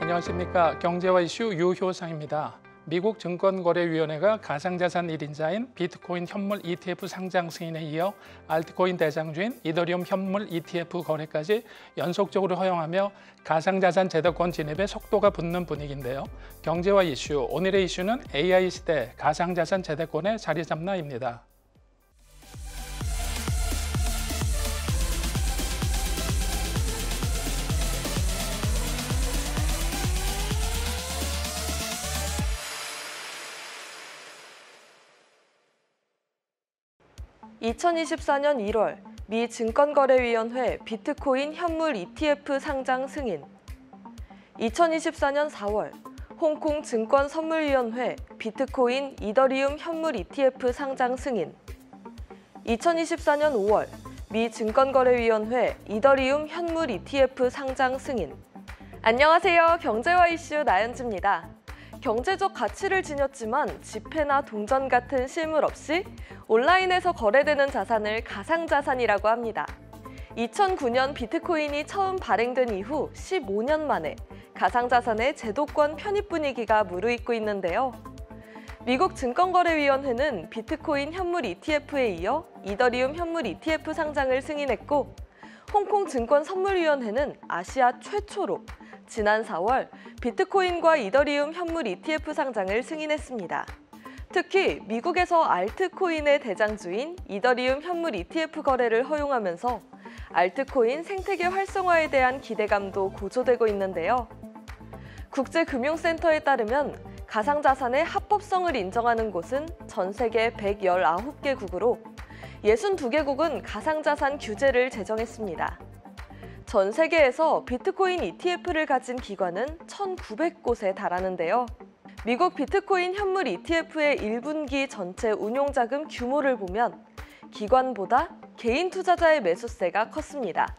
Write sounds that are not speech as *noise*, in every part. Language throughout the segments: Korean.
안녕하십니까 경제와 이슈 유효상입니다. 미국 증권거래위원회가 가상자산 1인자인 비트코인 현물 ETF 상장 승인에 이어 알트코인 대장주인 이더리움 현물 ETF 거래까지 연속적으로 허용하며 가상자산 제도권 진입에 속도가 붙는 분위기인데요. 경제와 이슈, 오늘의 이슈는 AI 시대 가상자산 제도권의 자리 잡나입니다. 2024년 1월 미 증권거래위원회 비트코인 현물 ETF 상장 승인 2024년 4월 홍콩 증권선물위원회 비트코인 이더리움 현물 ETF 상장 승인 2024년 5월 미 증권거래위원회 이더리움 현물 ETF 상장 승인 안녕하세요. 경제와 이슈 나연주입니다. 경제적 가치를 지녔지만 지폐나 동전 같은 실물 없이 온라인에서 거래되는 자산을 가상자산이라고 합니다. 2009년 비트코인이 처음 발행된 이후 15년 만에 가상자산의 제도권 편입 분위기가 무르익고 있는데요. 미국 증권거래위원회는 비트코인 현물 ETF에 이어 이더리움 현물 ETF 상장을 승인했고 홍콩 증권 선물위원회는 아시아 최초로 지난 4월 비트코인과 이더리움 현물 ETF 상장을 승인했습니다. 특히 미국에서 알트코인의 대장주인 이더리움 현물 ETF 거래를 허용하면서 알트코인 생태계 활성화에 대한 기대감도 고조되고 있는데요. 국제금융센터에 따르면 가상자산의 합법성을 인정하는 곳은 전 세계 119개국으로 62개국은 가상자산 규제를 제정했습니다. 전 세계에서 비트코인 ETF를 가진 기관은 1,900곳에 달하는데요. 미국 비트코인 현물 ETF의 1분기 전체 운용자금 규모를 보면 기관보다 개인 투자자의 매수세가 컸습니다.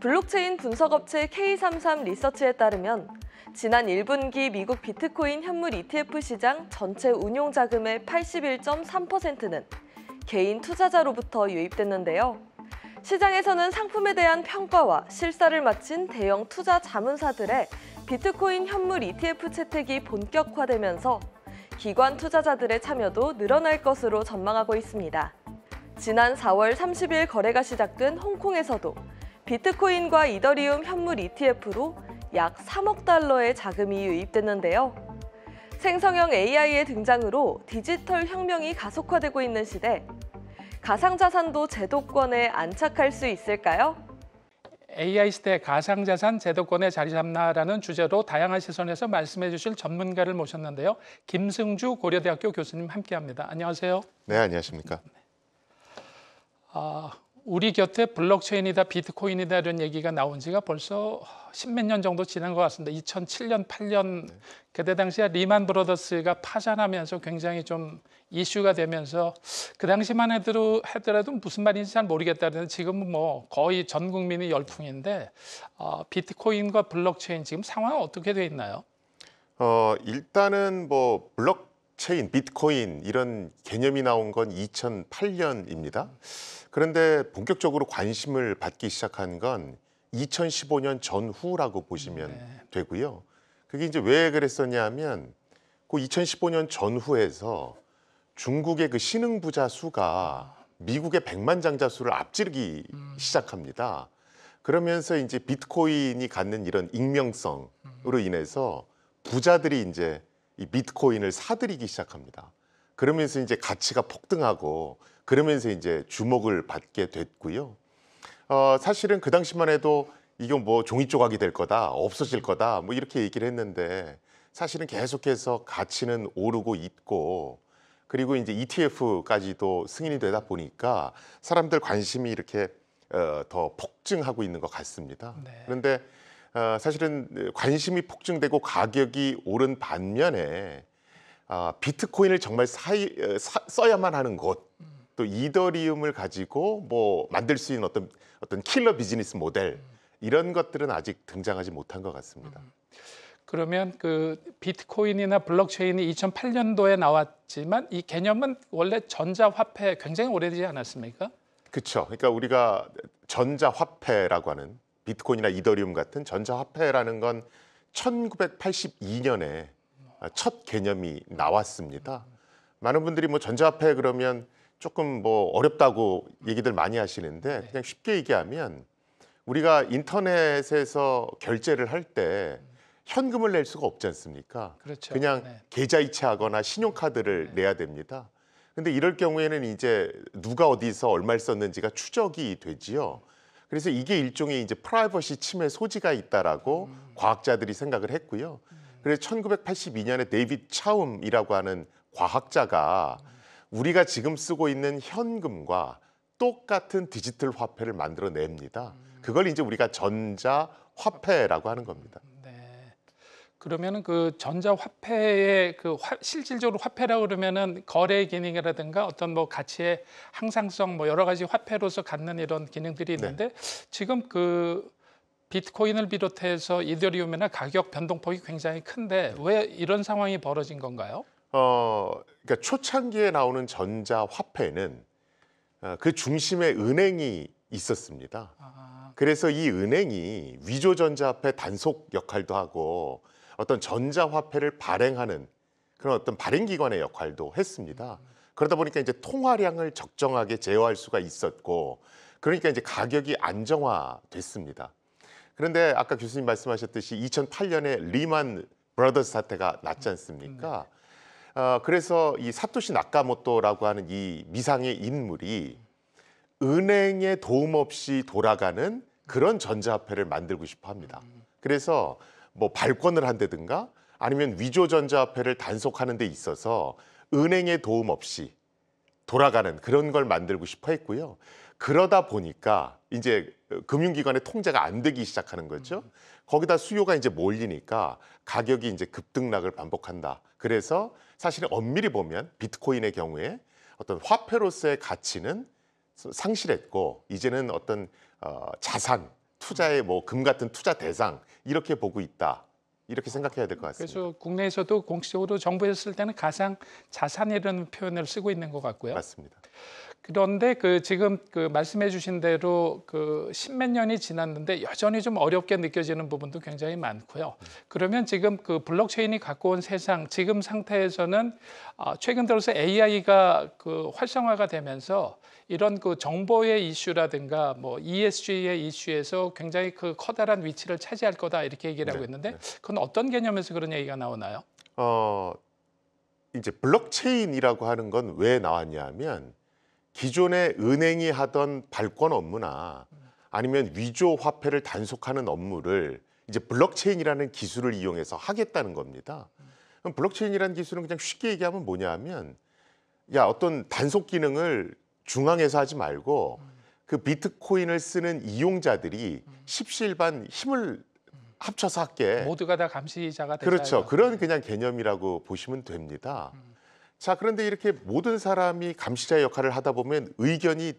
블록체인 분석업체 K33 리서치에 따르면 지난 1분기 미국 비트코인 현물 ETF 시장 전체 운용 자금의 81.3%는 개인 투자자로부터 유입됐는데요. 시장에서는 상품에 대한 평가와 실사를 마친 대형 투자 자문사들의 비트코인 현물 ETF 채택이 본격화되면서 기관 투자자들의 참여도 늘어날 것으로 전망하고 있습니다. 지난 4월 30일 거래가 시작된 홍콩에서도 비트코인과 이더리움 현물 ETF로 약 3억 달러의 자금이 유입됐는데요. 생성형 AI의 등장으로 디지털 혁명이 가속화되고 있는 시대 가상자산도 제도권에 안착할 수 있을까요? AI 시대 가상자산 제도권에 자리 잡나라는 주제로 다양한 시선에서 말씀해 주실 전문가를 모셨는데요. 김승주 고려대학교 교수님 함께합니다. 안녕하세요. 네, 안녕하십니까. 아, 우리 곁에 블록체인이다, 비트코인이다 이런 얘기가 나온 지가 벌써 십몇 년 정도 지난 것 같습니다. 2007년, 8년 네. 그때 당시에 리만 브로더스가 파산하면서 굉장히 좀 이슈가 되면서 그 당시만 해도 하더라도 무슨 말인지 잘모르겠다는 지금은 뭐 거의 전국민의 열풍인데 어, 비트코인과 블록체인 지금 상황은 어떻게 돼 있나요? 어, 일단은 뭐 블록체인, 비트코인 이런 개념이 나온 건 2008년입니다. 그런데 본격적으로 관심을 받기 시작한 건 2015년 전후라고 보시면 네. 되고요. 그게 이제 왜 그랬었냐 면그 2015년 전후에서 중국의 그 신흥 부자 수가 미국의 백만 장자 수를 앞지르기 음. 시작합니다. 그러면서 이제 비트코인이 갖는 이런 익명성으로 인해서 부자들이 이제 이 비트코인을 사들이기 시작합니다. 그러면서 이제 가치가 폭등하고 그러면서 이제 주목을 받게 됐고요. 어, 사실은 그 당시만 해도 이건 뭐 종이 조각이 될 거다, 없어질 거다, 뭐 이렇게 얘기를 했는데 사실은 계속해서 가치는 오르고 있고 그리고 이제 ETF까지도 승인이 되다 보니까 사람들 관심이 이렇게 어, 더 폭증하고 있는 것 같습니다. 네. 그런데 어, 사실은 관심이 폭증되고 가격이 오른 반면에 아, 비트코인을 정말 사이, 어, 사, 써야만 하는 곳, 또 이더리움을 가지고 뭐 만들 수 있는 어떤 어떤 킬러 비즈니스 모델 이런 것들은 아직 등장하지 못한 것 같습니다. 음. 그러면 그 비트코인이나 블록체인이 2008년도에 나왔지만 이 개념은 원래 전자화폐 굉장히 오래되지 않았습니까? 그렇죠. 그러니까 우리가 전자화폐라고 하는 비트코인이나 이더리움 같은 전자화폐라는 건 1982년에 첫 개념이 나왔습니다. 많은 분들이 뭐 전자화폐 그러면 조금 뭐 어렵다고 얘기들 많이 하시는데 그냥 쉽게 얘기하면 우리가 인터넷에서 결제를 할때 현금을 낼 수가 없지 않습니까? 그렇죠. 그냥 네. 계좌이체하거나 신용카드를 네. 내야 됩니다. 근데 이럴 경우에는 이제 누가 어디서 얼마를 썼는지가 추적이 되지요. 그래서 이게 일종의 이제 프라이버시 침해 소지가 있다라고 음. 과학자들이 생각을 했고요. 음. 그래서 1982년에 데이빗 차움이라고 하는 과학자가 음. 우리가 지금 쓰고 있는 현금과 똑같은 디지털 화폐를 만들어냅니다. 음. 그걸 이제 우리가 전자 화폐라고 하는 겁니다. 음. 그러면은 그 전자화폐의 그 화, 실질적으로 화폐라 그러면은 거래 기능이라든가 어떤 뭐 가치의 항상성 뭐 여러 가지 화폐로서 갖는 이런 기능들이 네. 있는데 네. 지금 그 비트코인을 비롯해서 이더리움이나 가격 변동폭이 굉장히 큰데 네. 왜 이런 상황이 벌어진 건가요? 어, 그러니까 초창기에 나오는 전자 화폐는 어, 그 중심에 은행이 있었습니다. 아. 그래서 이 은행이 위조 전자화폐 단속 역할도 하고 어떤 전자화폐를 발행하는 그런 어떤 발행기관의 역할도 했습니다. 그러다 보니까 이제 통화량을 적정하게 제어할 수가 있었고 그러니까 이제 가격이 안정화됐습니다. 그런데 아까 교수님 말씀하셨듯이 2008년에 리만 브라더스 사태가 났지 않습니까? 음, 네. 어, 그래서 이 사토시 나카모토라고 하는 이 미상의 인물이 은행의 도움 없이 돌아가는 그런 전자화폐를 만들고 싶어 합니다. 음. 그래서 뭐 발권을 한다든가 아니면 위조전자화폐를 단속하는 데 있어서 은행의 도움 없이 돌아가는 그런 걸 만들고 싶어 했고요. 그러다 보니까 이제 금융기관의 통제가 안 되기 시작하는 거죠. 음. 거기다 수요가 이제 몰리니까 가격이 이제 급등락을 반복한다. 그래서 사실 엄밀히 보면 비트코인의 경우에 어떤 화폐로서의 가치는 상실했고 이제는 어떤 어, 자산 투자의 뭐 금 같은 투자 대상 이렇게 보고 있다. 이렇게 생각해야 될 것 같습니다. 그래서 국내에서도 공식적으로 정부에서 쓸 때는 가상 자산이라는 표현을 쓰고 있는 것 같고요. 맞습니다. 그런데 그 지금 그 말씀해 주신 대로 그 십몇 년이 지났는데 여전히 좀 어렵게 느껴지는 부분도 굉장히 많고요. 그러면 지금 그 블록체인이 갖고 온 세상 지금 상태에서는 아, 최근 들어서 AI가 그 활성화가 되면서 이런 그 정보의 이슈라든가 뭐 ESG의 이슈에서 굉장히 그 커다란 위치를 차지할 거다 이렇게 얘기를 하고 네, 있는데 네. 그건 어떤 개념에서 그런 얘기가 나오나요? 어 이제 블록체인이라고 하는 건 왜 나왔냐 하면 기존의 은행이 하던 발권 업무나 아니면 위조 화폐를 단속하는 업무를 이제 블록체인이라는 기술을 이용해서 하겠다는 겁니다. 그럼 블록체인이라는 기술은 그냥 쉽게 얘기하면 뭐냐 하면 야 어떤 단속 기능을 중앙에서 하지 말고 그 비트코인을 쓰는 이용자들이 십시일반 힘을 합쳐서 할게. 모두가 다 감시자가 된다. 그렇죠. 그런 그냥 개념이라고 보시면 됩니다. 자, 그런데 이렇게 모든 사람이 감시자 역할을 하다 보면 의견이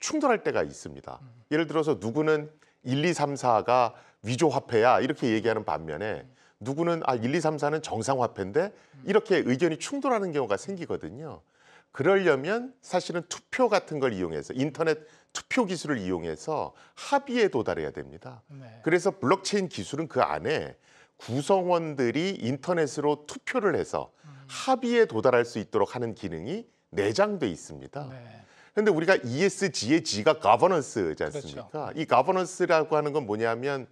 충돌할 때가 있습니다. 예를 들어서 누구는 1, 2, 3, 4가 위조화폐야 이렇게 얘기하는 반면에 누구는 아 1, 2, 3, 4는 정상화폐인데 이렇게 의견이 충돌하는 경우가 생기거든요. 그러려면 사실은 투표 같은 걸 이용해서 인터넷 투표 기술을 이용해서 합의에 도달해야 됩니다. 네. 그래서 블록체인 기술은 그 안에 구성원들이 인터넷으로 투표를 해서 음. 합의에 도달할 수 있도록 하는 기능이 내장돼 있습니다. 그런데 네. 우리가 ESG의 G가 가버넌스지 그렇죠. 않습니까? 그렇죠. 이 가버넌스라고 하는 건 뭐냐면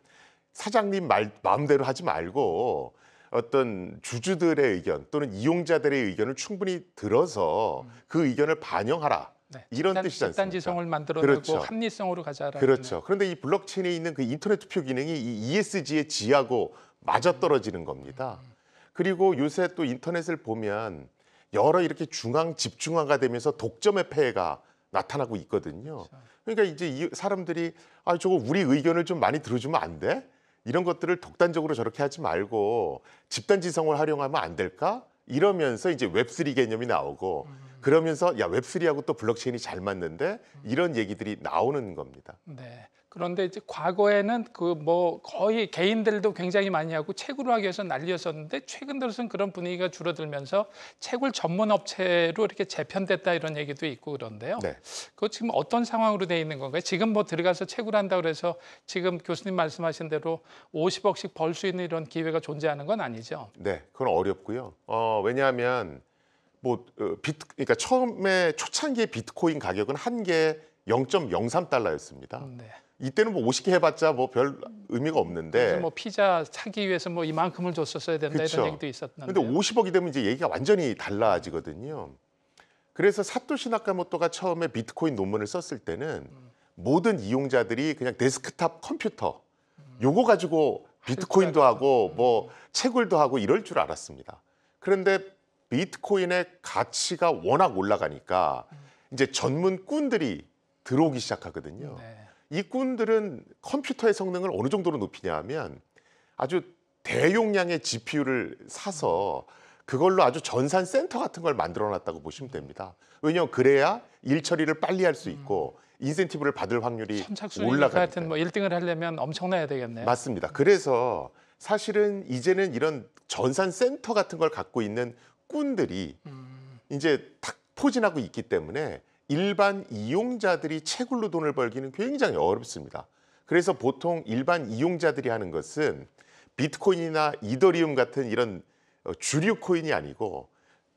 사장님 말, 마음대로 하지 말고 어떤 주주들의 의견 또는 이용자들의 의견을 충분히 들어서 음. 그 의견을 반영하라. 네, 이런 뜻이잖 않습니까? 단지성을 만들어내고 그렇죠. 합리성으로 가자라는. 그렇죠. 그런데 이 블록체인에 있는 그 인터넷 투표 기능이 이 ESG의 지하고 맞아떨어지는 겁니다. 음. 그리고 요새 또 인터넷을 보면 여러 이렇게 중앙 집중화가 되면서 독점의 폐해가 나타나고 있거든요. 그렇죠. 그러니까 이제 이 사람들이 아 저거 우리 의견을 좀 많이 들어주면 안 돼? 이런 것들을 독단적으로 저렇게 하지 말고 집단 지성을 활용하면 안 될까? 이러면서 이제 웹3 개념이 나오고 음. 그러면서 야 웹3하고 또 블록체인이 잘 맞는데 이런 얘기들이 나오는 겁니다. 네. 그런데 이제 과거에는 그 뭐 거의 개인들도 굉장히 많이 하고 채굴로 하기 위해서 난리였었는데 최근 들어서는 그런 분위기가 줄어들면서 채굴 전문 업체로 이렇게 재편됐다 이런 얘기도 있고 그런데요. 네. 그거 지금 어떤 상황으로 돼 있는 건가요? 지금 뭐 들어가서 채굴 한다 그래서 지금 교수님 말씀하신 대로 50억씩 벌 수 있는 이런 기회가 존재하는 건 아니죠. 네, 그건 어렵고요. 어, 왜냐하면 뭐 어, 비트 그러니까 처음에 초창기에 비트코인 가격은 한 개 0.03달러였습니다. 네. 이때는 뭐 50개 해봤자 뭐 별 의미가 없는데 뭐 피자 사기 위해서 뭐 이만큼을 줬었어야 된다 그쵸. 이런 얘기도 있었는데 근데 50억이 되면 이제 얘기가 완전히 달라지거든요. 그래서 사토시 나카모토가 처음에 비트코인 논문을 썼을 때는 음. 모든 이용자들이 그냥 데스크탑 컴퓨터 음. 요거 가지고 비트코인도 하고 뭐 음. 채굴도 하고 이럴 줄 알았습니다. 그런데 비트코인의 가치가 워낙 올라가니까 음. 이제 전문꾼들이 들어오기 시작하거든요. 네. 이꾼들은 컴퓨터의 성능을 어느 정도로 높이냐 하면 아주 대용량의 GPU를 사서 그걸로 아주 전산 센터 같은 걸 만들어 놨다고 보시면 됩니다. 왜냐하면 그래야 일 처리를 빨리 할 수 있고 인센티브를 받을 확률이 올라가니까. 하여튼 뭐 1등을 하려면 엄청나야 되겠네요. 맞습니다. 그래서 사실은 이제는 이런 전산 센터 같은 걸 갖고 있는 꾼들이 음. 이제 탁 포진하고 있기 때문에 일반 이용자들이 채굴로 돈을 벌기는 굉장히 어렵습니다. 그래서 보통 일반 이용자들이 하는 것은 비트코인이나 이더리움 같은 이런 어, 주류 코인이 아니고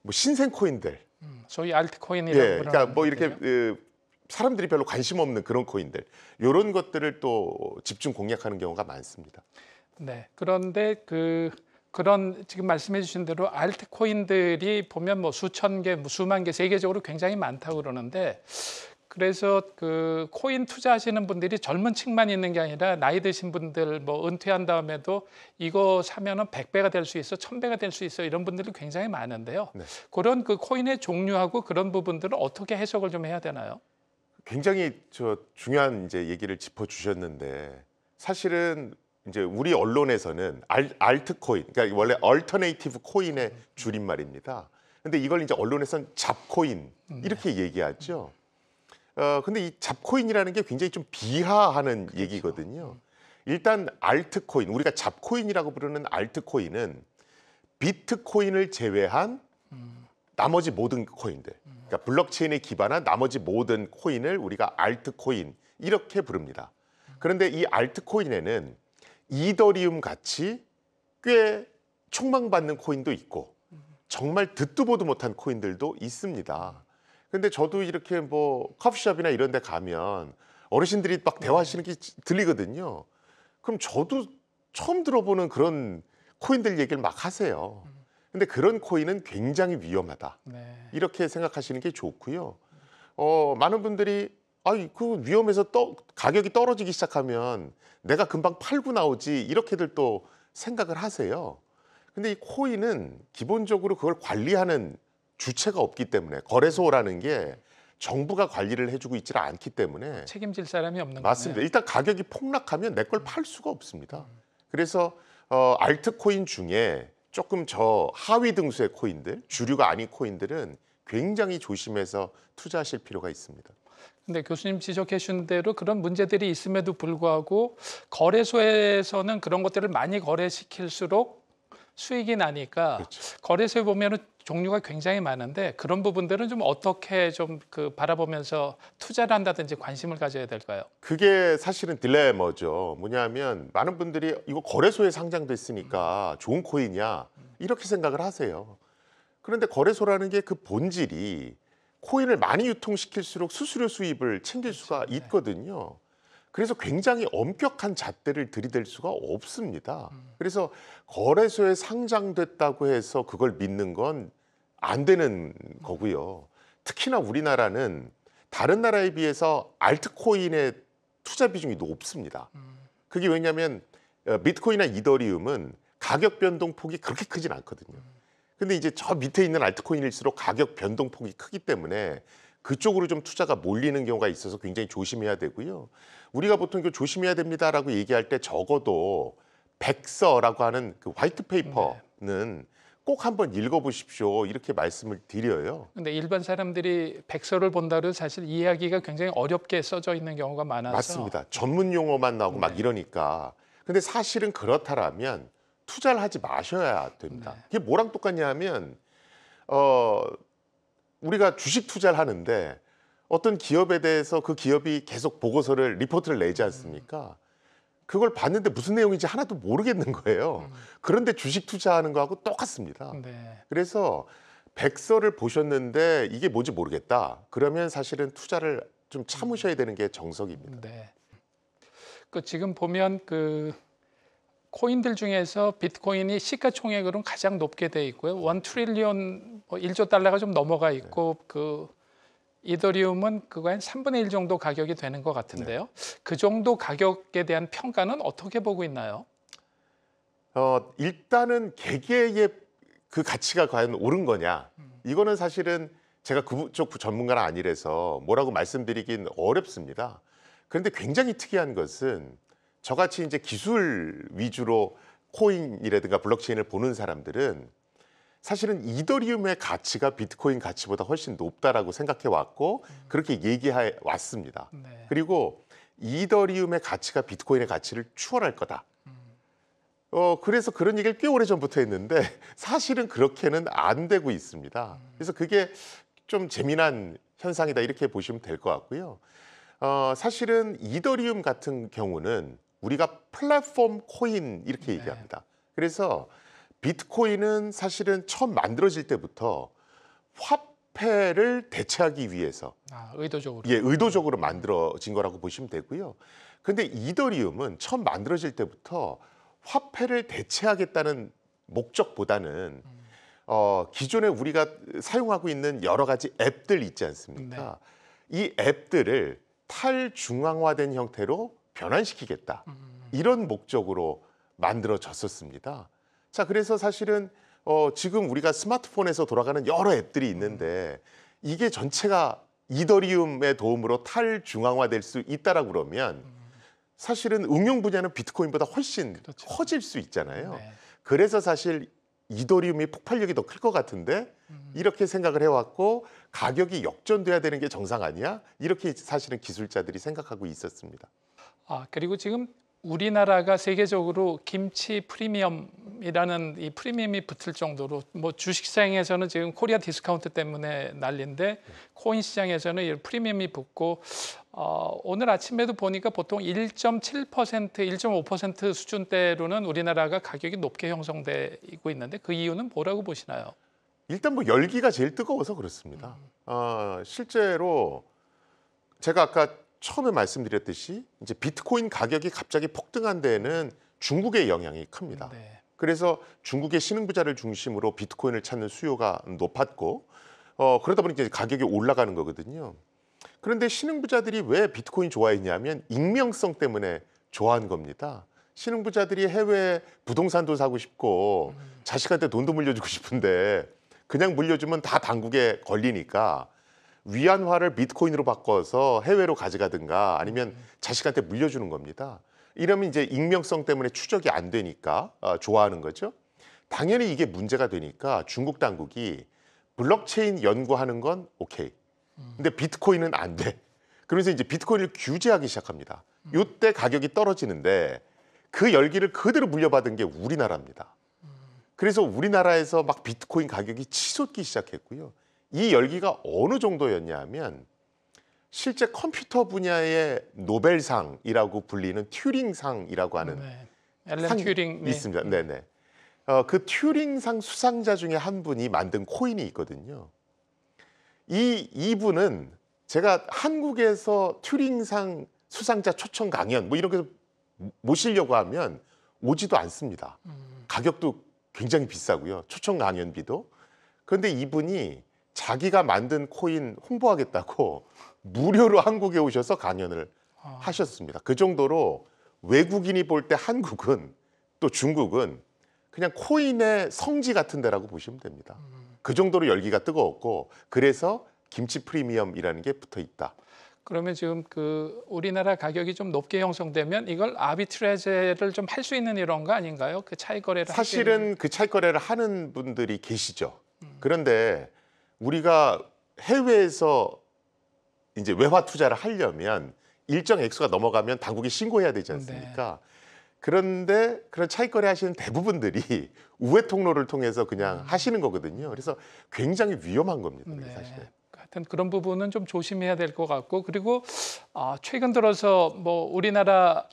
뭐 신생 코인들 저희 음, 알트코인이라고 예, 그러니까 뭐 이렇게 그, 사람들이 별로 관심 없는 그런 코인들 요런 것들을 또 집중 공략하는 경우가 많습니다. 네, 그런데 그 그런 지금 말씀해 주신 대로 알트코인들이 보면 뭐 수천 개, 뭐 수만 개 세계적으로 굉장히 많다고 그러는데 그래서 그 코인 투자하시는 분들이 젊은 층만 있는 게 아니라 나이 드신 분들 뭐 은퇴한 다음에도 이거 사면은 100배가 될 수 있어, 1000배가 될 수 있어 이런 분들이 굉장히 많은데요. 네. 그런 그 코인의 종류하고 그런 부분들은 어떻게 해석을 좀 해야 되나요? 굉장히 저 중요한 이제 얘기를 짚어 주셨는데 사실은 이제 우리 언론에서는 알, 알트코인, 그러니까 원래 얼터네이티브 코인의 줄임말입니다. 근데 이걸 이제 언론에선 잡코인 이렇게 얘기하죠. 어, 근데 이 잡코인이라는 게 굉장히 좀 비하하는 그렇죠. 얘기거든요. 일단 알트코인, 우리가 잡코인이라고 부르는 알트코인은 비트코인을 제외한 나머지 모든 코인들, 그러니까 블록체인에 기반한 나머지 모든 코인을 우리가 알트코인 이렇게 부릅니다. 그런데 이 알트코인에는 이더리움 같이 꽤 촉망받는 코인도 있고 정말 듣도 보도 못한 코인들도 있습니다. 근데 저도 이렇게 뭐 커피숍이나 이런 데 가면 어르신들이 막 네. 대화하시는 게 들리거든요. 그럼 저도 처음 들어보는 그런 코인들 얘기를 막 하세요. 근데 그런 코인은 굉장히 위험하다. 네. 이렇게 생각하시는 게 좋고요. 어, 많은 분들이 아니 그 위험해서 떠, 가격이 떨어지기 시작하면 내가 금방 팔고 나오지 이렇게들 또 생각을 하세요. 근데 이 코인은 기본적으로 그걸 관리하는 주체가 없기 때문에 거래소라는 게 정부가 관리를 해주고 있지 를 않기 때문에 책임질 사람이 없는 맞습니다. 거네요. 일단 가격이 폭락하면 내 걸 팔 수가 없습니다. 음. 그래서 어, 알트코인 중에 조금 저 하위 등수의 코인들, 주류가 아닌 코인들은 굉장히 조심해서 투자하실 필요가 있습니다. 근데 교수님 지적해 주신 대로 그런 문제들이 있음에도 불구하고 거래소에서는 그런 것들을 많이 거래시킬수록 수익이 나니까 그렇죠. 거래소에 보면은 종류가 굉장히 많은데 그런 부분들은 좀 어떻게 좀 그 바라보면서 투자를 한다든지 관심을 가져야 될까요? 그게 사실은 딜레마죠 뭐냐면 많은 분들이 이거 거래소에 상장돼 있으니까 좋은 코인이야 이렇게 생각을 하세요. 그런데 거래소라는 게 그 본질이 코인을 많이 유통시킬수록 수수료 수입을 챙길 그렇죠. 수가 네. 있거든요. 그래서 굉장히 엄격한 잣대를 들이댈 수가 없습니다. 음. 그래서 거래소에 상장됐다고 해서 그걸 믿는 건 안 되는 거고요. 특히나 우리나라는 다른 나라에 비해서 알트코인의 투자 비중이 높습니다. 음. 그게 왜냐하면 어, 비트코인이나 이더리움은 가격 변동폭이 그렇게 크진 않거든요. 음. 근데 이제 저 밑에 있는 알트코인일수록 가격 변동폭이 크기 때문에 그쪽으로 좀 투자가 몰리는 경우가 있어서 굉장히 조심해야 되고요. 우리가 보통 그 조심해야 됩니다라고 얘기할 때 적어도 백서라고 하는 그 화이트 페이퍼는 네. 꼭 한번 읽어보십시오 이렇게 말씀을 드려요. 근데 일반 사람들이 백서를 본다를 사실 이해하기가 굉장히 어렵게 써져 있는 경우가 많아서 맞습니다. 전문 용어만 나오고 네. 막 이러니까. 근데 사실은 그렇다라면 투자를 하지 마셔야 됩니다. 네. 이게 뭐랑 똑같냐 하면 어 우리가 주식 투자를 하는데 어떤 기업에 대해서 그 기업이 계속 보고서를 리포트를 내지 않습니까? 그걸 봤는데 무슨 내용인지 하나도 모르겠는 거예요. 음. 그런데 주식 투자하는 거하고 똑같습니다. 네. 그래서 백서를 보셨는데 이게 뭔지 모르겠다. 그러면 사실은 투자를 좀 참으셔야 되는 게 정석입니다. 네. 그 지금 보면 그 코인들 중에서 비트코인이 시가총액으로는 가장 높게 돼 있고요. 원트릴리온1조 뭐 달러가 좀 넘어가 있고 네. 그 이더리움은 그거 한 3분의 1 정도 가격이 되는 것 같은데요. 네. 그 정도 가격에 대한 평가는 어떻게 보고 있나요? 어, 일단은 개개의 그 가치가 과연 오른 거냐. 음. 이거는 사실은 제가 그쪽 전문가는 아니라서 뭐라고 말씀드리긴 어렵습니다. 그런데 굉장히 특이한 것은 저같이 이제 기술 위주로 코인이라든가 블록체인을 보는 사람들은 사실은 이더리움의 가치가 비트코인 가치보다 훨씬 높다라고 생각해 왔고 음. 그렇게 얘기해 왔습니다. 음. 네. 그리고 이더리움의 가치가 비트코인의 가치를 추월할 거다. 음. 어, 그래서 그런 얘기를 꽤 오래 전부터 했는데 *laughs* 사실은 그렇게는 안 되고 있습니다. 음. 그래서 그게 좀 재미난 현상이다 이렇게 보시면 될 것 같고요. 어, 사실은 이더리움 같은 경우는 우리가 플랫폼 코인 이렇게 네. 얘기합니다. 그래서 비트코인은 사실은 처음 만들어질 때부터 화폐를 대체하기 위해서 아, 의도적으로 예 의도적으로 만들어진 거라고 보시면 되고요. 근데 이더리움은 처음 만들어질 때부터 화폐를 대체하겠다는 목적보다는 음. 어, 기존에 우리가 사용하고 있는 여러 가지 앱들 있지 않습니까? 네. 이 앱들을 탈중앙화된 형태로 변환시키겠다. 음, 음, 음. 이런 목적으로 만들어졌었습니다. 자, 그래서 사실은 어, 지금 우리가 스마트폰에서 돌아가는 여러 앱들이 있는데 이게 전체가 이더리움의 도움으로 탈중앙화될 수 있다라고 그러면 사실은 응용 분야는 비트코인보다 훨씬 그렇죠. 커질 수 있잖아요. 네. 그래서 사실 이더리움이 폭발력이 더 클 것 같은데 이렇게 생각을 해왔고 가격이 역전돼야 되는 게 정상 아니야? 이렇게 사실은 기술자들이 생각하고 있었습니다. 아, 그리고 지금 우리나라가 세계적으로 김치 프리미엄이라는 이 프리미엄이 붙을 정도로 뭐 주식시장에서는 지금 코리아 디스카운트 때문에 난리인데 코인 시장에서는 이 프리미엄이 붙고 어, 오늘 아침에도 보니까 보통 1.7% 1.5% 수준대로는 우리나라가 가격이 높게 형성되고 있는데 그 이유는 뭐라고 보시나요? 일단 뭐 열기가 제일 뜨거워서 그렇습니다. 음. 어, 실제로 제가 아까 처음에 말씀드렸듯이 이제 비트코인 가격이 갑자기 폭등한 데에는 중국의 영향이 큽니다. 음, 네. 그래서 중국의 신흥부자를 중심으로 비트코인을 찾는 수요가 높았고 어, 그러다 보니까 이제 가격이 올라가는 거거든요. 그런데 신흥부자들이 왜 비트코인 좋아했냐면 익명성 때문에 좋아한 겁니다. 신흥부자들이 해외 부동산도 사고 싶고 음. 자식한테 돈도 물려주고 싶은데 그냥 물려주면 다 당국에 걸리니까 위안화를 비트코인으로 바꿔서 해외로 가져가든가 아니면 음. 자식한테 물려주는 겁니다. 이러면 이제 익명성 때문에 추적이 안 되니까 어, 좋아하는 거죠. 당연히 이게 문제가 되니까 중국 당국이 블록체인 연구하는 건 오케이. 음. 근데 비트코인은 안 돼. 그러면서 이제 비트코인을 규제하기 시작합니다. 음. 요때 가격이 떨어지는데 그 열기를 그대로 물려받은 게 우리나라입니다. 그래서 우리나라에서 막 비트코인 가격이 치솟기 시작했고요. 이 열기가 어느 정도였냐 하면 실제 컴퓨터 분야의 노벨상이라고 불리는 튜링상이라고 하는 네. 상 튜링, 네. 있습니다. 네, 네. 어, 그 튜링상 수상자 중에 한 분이 만든 코인이 있거든요. 이 이분은 제가 한국에서 튜링상 수상자 초청 강연 뭐 이런 거 모시려고 하면 오지도 않습니다. 음. 가격도 굉장히 비싸고요. 초청 강연비도. 그런데 이분이 자기가 만든 코인 홍보하겠다고 *laughs* 무료로 한국에 오셔서 강연을 아. 하셨습니다. 그 정도로 외국인이 볼 때 한국은 또 중국은 그냥 코인의 성지 같은 데라고 보시면 됩니다. 음. 그 정도로 열기가 뜨거웠고 그래서 김치 프리미엄이라는 게 붙어 있다. 그러면 지금 그 우리나라 가격이 좀 높게 형성되면 이걸 아비트레제를 좀 할 수 있는 이런 거 아닌가요? 그 차익 거래를 사실은 그 차익 거래를 하는 분들이 계시죠. 음. 그런데 우리가 해외에서 이제 외화 투자를 하려면 일정 액수가 넘어가면 당국이 신고해야 되지 않습니까? 네. 그런데 그런 차익거래 하시는 대부분들이 *laughs* 우회 통로를 통해서 그냥 음. 하시는 거거든요. 그래서 굉장히 위험한 겁니다. 네. 사실은. 하여튼 그런 부분은 좀 조심해야 될 것 같고 그리고 아, 최근 들어서 뭐 우리나라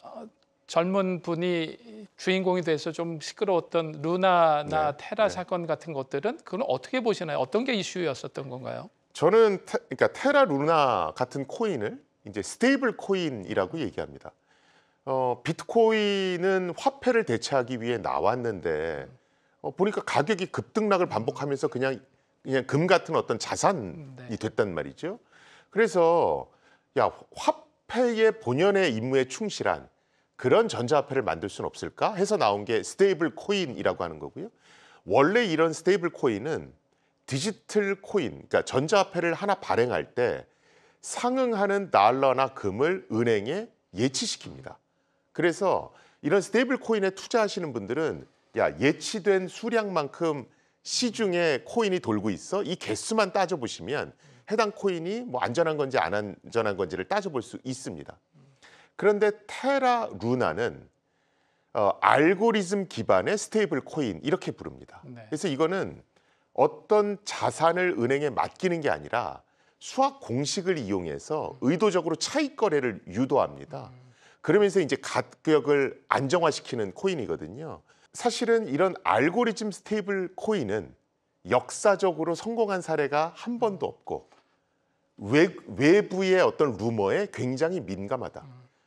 젊은 분이 주인공이 돼서 좀 시끄러웠던 루나나 네, 테라 네. 사건 같은 것들은 그건 어떻게 보시나요? 어떤 게 이슈였었던 건가요? 저는 테, 그러니까 테라 루나 같은 코인을 이제 스테이블 코인이라고 얘기합니다. 어, 비트코인은 화폐를 대체하기 위해 나왔는데 어, 보니까 가격이 급등락을 반복하면서 그냥 그냥 금 같은 어떤 자산이 음, 네. 됐단 말이죠. 그래서 야 화폐의 본연의 임무에 충실한 그런 전자화폐를 만들 수는 없을까 해서 나온 게 스테이블 코인이라고 하는 거고요. 원래 이런 스테이블 코인은 디지털 코인, 그러니까 전자화폐를 하나 발행할 때 상응하는 달러나 금을 은행에 예치시킵니다. 그래서 이런 스테이블 코인에 투자하시는 분들은 야 예치된 수량만큼 시중에 코인이 돌고 있어 이 개수만 따져보시면 해당 코인이 뭐 안전한 건지 안 안전한 건지를 따져볼 수 있습니다. 그런데 테라 루나는 어, 알고리즘 기반의 스테이블 코인 이렇게 부릅니다. 네. 그래서 이거는 어떤 자산을 은행에 맡기는 게 아니라 수학 공식을 이용해서 의도적으로 차익 거래를 유도합니다. 그러면서 이제 가격을 안정화시키는 코인이거든요. 사실은 이런 알고리즘 스테이블 코인은 역사적으로 성공한 사례가 한 번도 없고 외, 부의 어떤 루머에 굉장히 민감하다.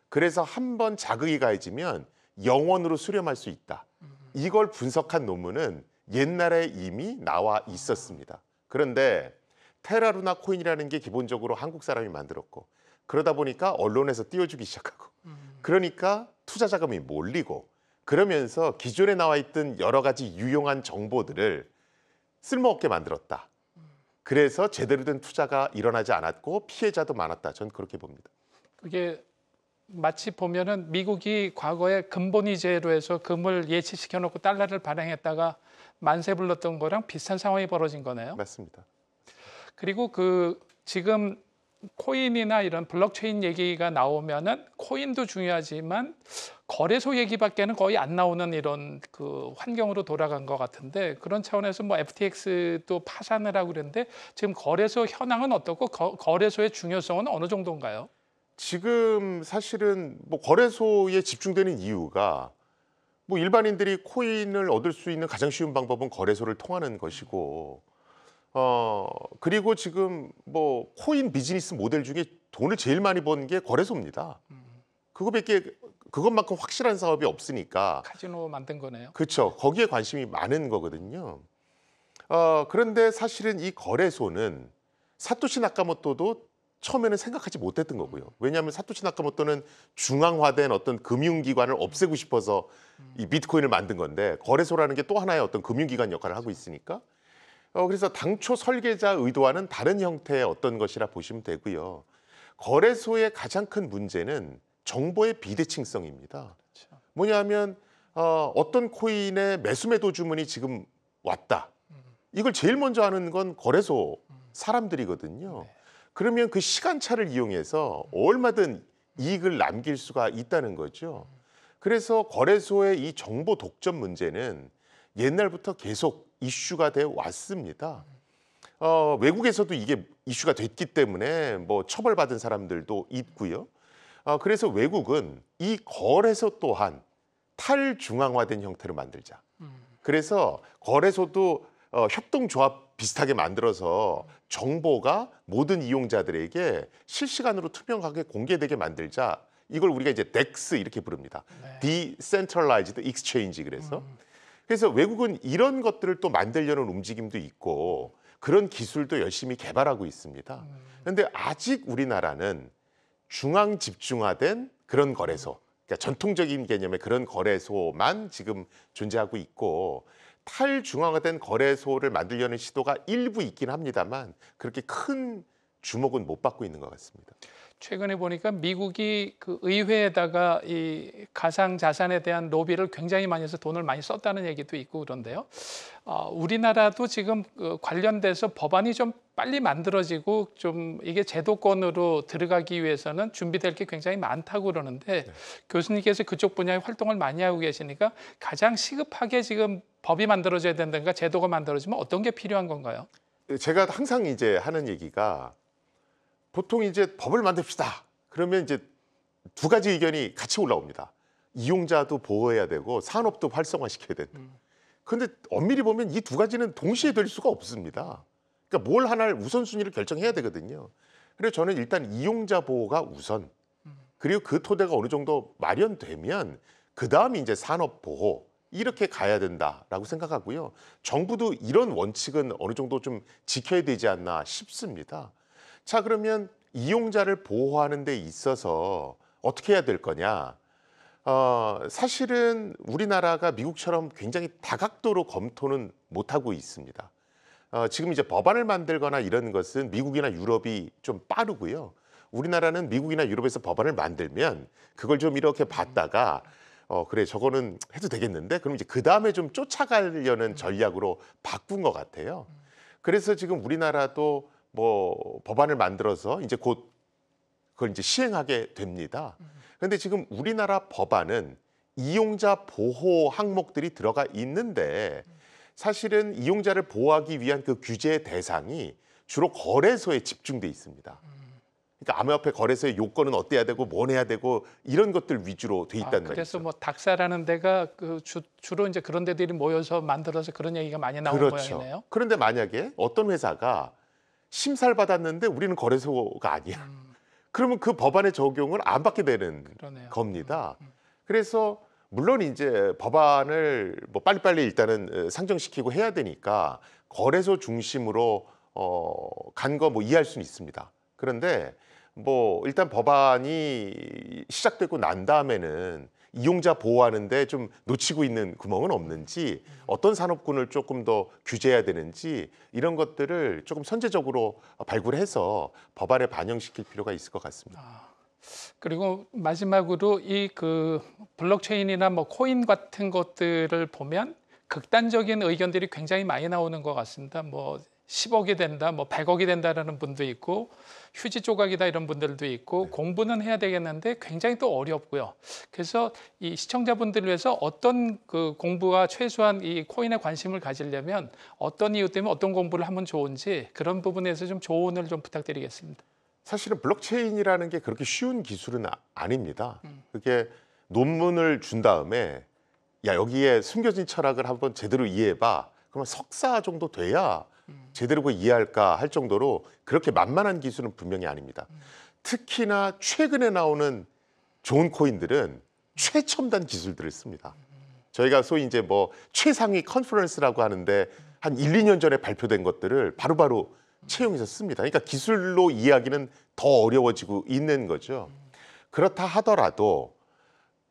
그래서 한 번 자극이 가해지면 영원으로 수렴할 수 있다. 이걸 분석한 논문은 옛날에 이미 나와 있었습니다. 그런데 테라루나 코인이라는 게 기본적으로 한국 사람이 만들었고 그러다 보니까 언론에서 띄워주기 시작하고 그러니까 투자 자금이 몰리고 그러면서 기존에 나와 있던 여러 가지 유용한 정보들을 쓸모없게 만들었다. 그래서 제대로 된 투자가 일어나지 않았고 피해자도 많았다. 전 그렇게 봅니다. 그게 마치 보면은 미국이 과거에 근본이제로 해서 금을 예치시켜 놓고 달러를 발행했다가 만세 불렀던 거랑 비슷한 상황이 벌어진 거네요. 맞습니다. 그리고 그 지금 코인이나 이런 블록체인 얘기가 나오면은 코인도 중요하지만 거래소 얘기밖에는 거의 안 나오는 이런 그 환경으로 돌아간 것 같은데 그런 차원에서 뭐 FTX도 파산을 하고 그랬는데 지금 거래소 현황은 어떻고 거, 거래소의 중요성은 어느 정도인가요? 지금 사실은 뭐 거래소에 집중되는 이유가 뭐 일반인들이 코인을 얻을 수 있는 가장 쉬운 방법은 거래소를 통하는 것이고 어 그리고 지금 뭐 코인 비즈니스 모델 중에 돈을 제일 많이 번 게 거래소입니다. 그거밖에 그것만큼 확실한 사업이 없으니까 카지노 만든 거네요. 그렇죠. 거기에 관심이 많은 거거든요. 어, 그런데 사실은 이 거래소는 사토시 나카모토도 처음에는 생각하지 못했던 거고요. 왜냐하면 사토시 나카모토는 중앙화된 어떤 금융기관을 없애고 싶어서 이 비트코인을 만든 건데 거래소라는 게 또 하나의 어떤 금융기관 역할을 하고 있으니까 어, 그래서 당초 설계자 의도와는 다른 형태의 어떤 것이라 보시면 되고요. 거래소의 가장 큰 문제는 정보의 비대칭성입니다. 그렇죠. 뭐냐면 어, 어떤 코인의 매수매도 주문이 지금 왔다. 음. 이걸 제일 먼저 하는 건 거래소 음. 사람들이거든요. 네. 그러면 그 시간차를 이용해서 얼마든 이익을 남길 수가 있다는 거죠. 그래서 거래소의 이 정보 독점 문제는 옛날부터 계속 이슈가 돼 왔습니다. 어, 외국에서도 이게 이슈가 됐기 때문에 뭐 처벌받은 사람들도 있고요. 어, 그래서 외국은 이 거래소 또한 탈중앙화된 형태로 만들자. 음. 그래서 거래소도 어, 협동조합 비슷하게 만들어서 정보가 모든 이용자들에게 실시간으로 투명하게 공개되게 만들자. 이걸 우리가 이제 덱스 이렇게 부릅니다. 네. Decentralized Exchange 그래서. 음. 그래서 외국은 이런 것들을 또 만들려는 움직임도 있고 그런 기술도 열심히 개발하고 있습니다. 음. 그런데 아직 우리나라는 중앙 집중화된 그런 거래소, 그러니까 전통적인 개념의 그런 거래소만 지금 존재하고 있고 탈중앙화된 거래소를 만들려는 시도가 일부 있긴 합니다만 그렇게 큰 주목은 못 받고 있는 것 같습니다. 최근에 보니까 미국이 그 의회에다가 이 가상 자산에 대한 로비를 굉장히 많이 해서 돈을 많이 썼다는 얘기도 있고 그런데요. 어, 우리나라도 지금 그 관련돼서 법안이 좀 빨리 만들어지고 좀 이게 제도권으로 들어가기 위해서는 준비될 게 굉장히 많다고 그러는데 네. 교수님께서 그쪽 분야에 활동을 많이 하고 계시니까 가장 시급하게 지금 법이 만들어져야 된다든가 제도가 만들어지면 어떤 게 필요한 건가요? 제가 항상 이제 하는 얘기가 보통 이제 법을 만듭시다. 그러면 이제 두 가지 의견이 같이 올라옵니다. 이용자도 보호해야 되고 산업도 활성화시켜야 된다. 음. 그런데 엄밀히 보면 이 두 가지는 동시에 될 수가 없습니다. 그러니까 뭘 하나를 우선순위를 결정해야 되거든요. 그래서 저는 일단 이용자 보호가 우선 음. 그리고 그 토대가 어느 정도 마련되면 그 다음이 이제 산업 보호 이렇게 가야 된다라고 생각하고요. 정부도 이런 원칙은 어느 정도 좀 지켜야 되지 않나 싶습니다. 자, 그러면 이용자를 보호하는 데 있어서 어떻게 해야 될 거냐? 어, 사실은 우리나라가 미국처럼 굉장히 다각도로 검토는 못하고 있습니다. 어, 지금 이제 법안을 만들거나 이런 것은 미국이나 유럽이 좀 빠르고요. 우리나라는 미국이나 유럽에서 법안을 만들면 그걸 좀 이렇게 봤다가 어 그래 저거는 해도 되겠는데 그럼 이제 그 다음에 좀 쫓아가려는 전략으로 바꾼 것 같아요. 그래서 지금 우리나라도 뭐 법안을 만들어서 이제 곧 그걸 이제 시행하게 됩니다. 그런데 지금 우리나라 법안은 이용자 보호 항목들이 들어가 있는데 사실은 이용자를 보호하기 위한 그규제 대상이 주로 거래소에 집중돼 있습니다. 그러니까 암호화폐 거래소의 요건은 어때야 되고 뭘 해야 되고 이런 것들 위주로 돼 있단 아, 말이죠. 그래서 뭐 닥사라는 데가 그 주, 주로 이제 그런 데들이 모여서 만들어서 그런 얘기가 많이 나오는 그렇죠. 모양이네요. 그런데 만약에 어떤 회사가 심사를 받았는데 우리는 거래소가 아니야. 음. 그러면 그 법안의 적용을 안 받게 되는 그러네요. 겁니다. 음. 음. 그래서 물론 이제 법안을 뭐 빨리빨리 일단은 어, 상정시키고 해야 되니까 거래소 중심으로 어, 간 거 뭐 이해할 수는 있습니다. 그런데 뭐 일단 법안이 시작되고 난 다음에는 이용자 보호하는데 좀 놓치고 있는 구멍은 없는지 어떤 산업군을 조금 더 규제해야 되는지 이런 것들을 조금 선제적으로 발굴해서 법안에 반영시킬 필요가 있을 것 같습니다. 아, 그리고 마지막으로 이 그 블록체인이나 뭐 코인 같은 것들을 보면 극단적인 의견들이 굉장히 많이 나오는 것 같습니다. 뭐 10억이 된다, 뭐 100억이 된다라는 분도 있고 휴지 조각이다 이런 분들도 있고 네. 공부는 해야 되겠는데 굉장히 또 어렵고요. 그래서 이 시청자분들을 위해서 어떤 그공부가 최소한 이 코인에 관심을 가지려면 어떤 이유 때문에 어떤 공부를 하면 좋은지 그런 부분에서 좀 조언을 좀 부탁드리겠습니다. 사실은 블록체인이라는 게 그렇게 쉬운 기술은 아, 닙니다 음. 그게 논문을 준 다음에 야 여기에 숨겨진 철학을 한번 제대로 이해해봐. 그러면 석사 정도 돼야 제대로 그 이해할까 할 정도로 그렇게 만만한 기술은 분명히 아닙니다. 특히나 최근에 나오는 좋은 코인들은 최첨단 기술들을 씁니다. 저희가 소위 이제 뭐 최상위 컨퍼런스라고 하는데 한 1, 2년 전에 발표된 것들을 바로바로 바로 채용해서 씁니다. 그러니까 기술로 이해하기는 더 어려워지고 있는 거죠. 그렇다 하더라도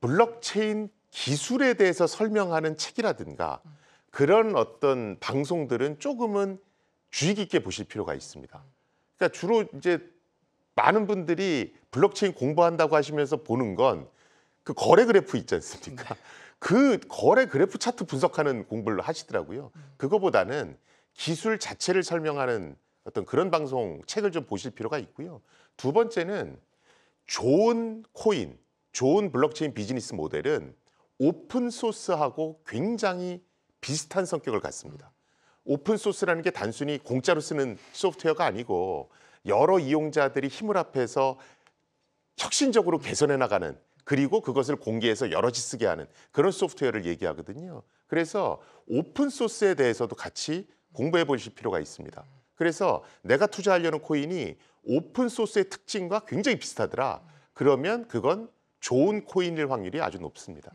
블록체인 기술에 대해서 설명하는 책이라든가 그런 어떤 방송들은 조금은 주의 깊게 보실 필요가 있습니다. 그러니까 주로 이제 많은 분들이 블록체인 공부한다고 하시면서 보는 건 그 거래 그래프 있지 않습니까? 네. *laughs* 그 거래 그래프 차트 분석하는 공부를 하시더라고요. 음. 그거보다는 기술 자체를 설명하는 어떤 그런 방송 책을 좀 보실 필요가 있고요. 두 번째는 좋은 코인, 좋은 블록체인 비즈니스 모델은 오픈 소스하고 굉장히 비슷한 성격을 갖습니다. 오픈 소스라는 게 단순히 공짜로 쓰는 소프트웨어가 아니고 여러 이용자들이 힘을 합해서 혁신적으로 개선해 나가는 그리고 그것을 공개해서 여러 지 쓰게 하는 그런 소프트웨어를 얘기하거든요. 그래서 오픈 소스에 대해서도 같이 공부해 보실 필요가 있습니다. 그래서 내가 투자하려는 코인이 오픈 소스의 특징과 굉장히 비슷하더라. 그러면 그건 좋은 코인일 확률이 아주 높습니다.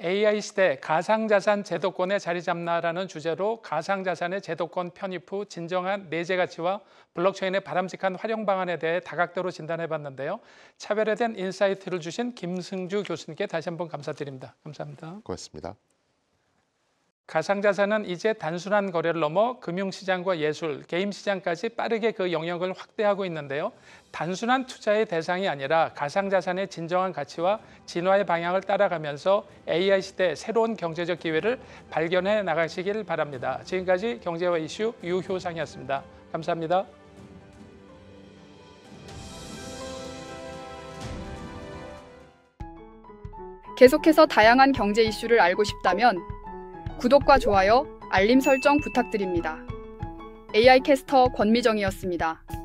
AI 시대 가상자산 제도권에 자리 잡나라는 주제로 가상자산의 제도권 편입 후 진정한 내재 가치와 블록체인의 바람직한 활용 방안에 대해 다각도로 진단해 봤는데요. 차별화된 인사이트를 주신 김승주 교수님께 다시 한번 감사드립니다. 감사합니다. 고맙습니다. 가상자산은 이제 단순한 거래를 넘어 금융시장과 예술, 게임시장까지 빠르게 그 영역을 확대하고 있는데요. 단순한 투자의 대상이 아니라 가상자산의 진정한 가치와 진화의 방향을 따라가면서 AI 시대 새로운 경제적 기회를 발견해 나가시길 바랍니다. 지금까지 경제와 이슈 유효상이었습니다. 감사합니다. 계속해서 다양한 경제 이슈를 알고 싶다면 구독과 좋아요, 알림 설정 부탁드립니다. AI 캐스터 권미정이었습니다.